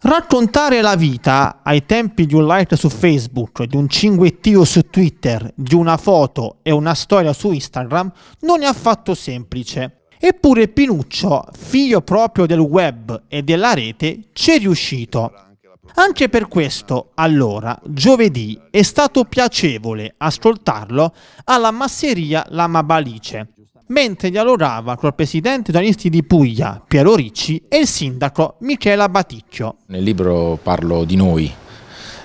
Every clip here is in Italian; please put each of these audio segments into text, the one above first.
Raccontare la vita ai tempi di un like su Facebook, cioè di un cinguettio su Twitter, di una foto e una storia su Instagram non è affatto semplice. Eppure Pinuccio, figlio proprio del web e della rete, ci è riuscito. Anche per questo, allora, giovedì è stato piacevole ascoltarlo alla masseria Lama Balice, mentre dialogava col presidente giornalisti di Puglia, Piero Ricci, e il sindaco Michela Baticchio. Nel libro parlo di noi,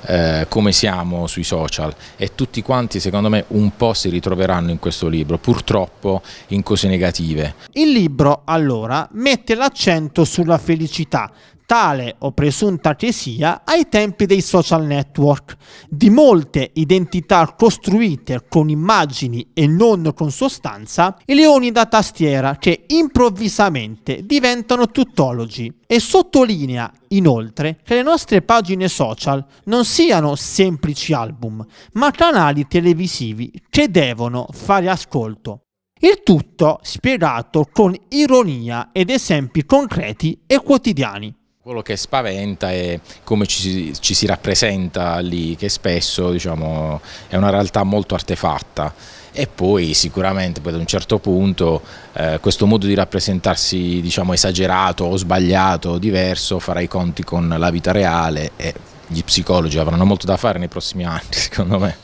eh, come siamo sui social e tutti quanti secondo me un po' si ritroveranno in questo libro, purtroppo in cose negative. Il libro allora mette l'accento sulla felicità tale o presunta che sia ai tempi dei social network, di molte identità costruite con immagini e non con sostanza, i leoni da tastiera che improvvisamente diventano tuttologi e sottolinea inoltre che le nostre pagine social non siano semplici album, ma canali televisivi che devono fare ascolto. Il tutto spiegato con ironia ed esempi concreti e quotidiani. Quello che spaventa è come ci, ci si rappresenta lì, che spesso diciamo, è una realtà molto artefatta e poi sicuramente poi ad un certo punto eh, questo modo di rappresentarsi diciamo, esagerato o sbagliato o diverso farà i conti con la vita reale e gli psicologi avranno molto da fare nei prossimi anni secondo me.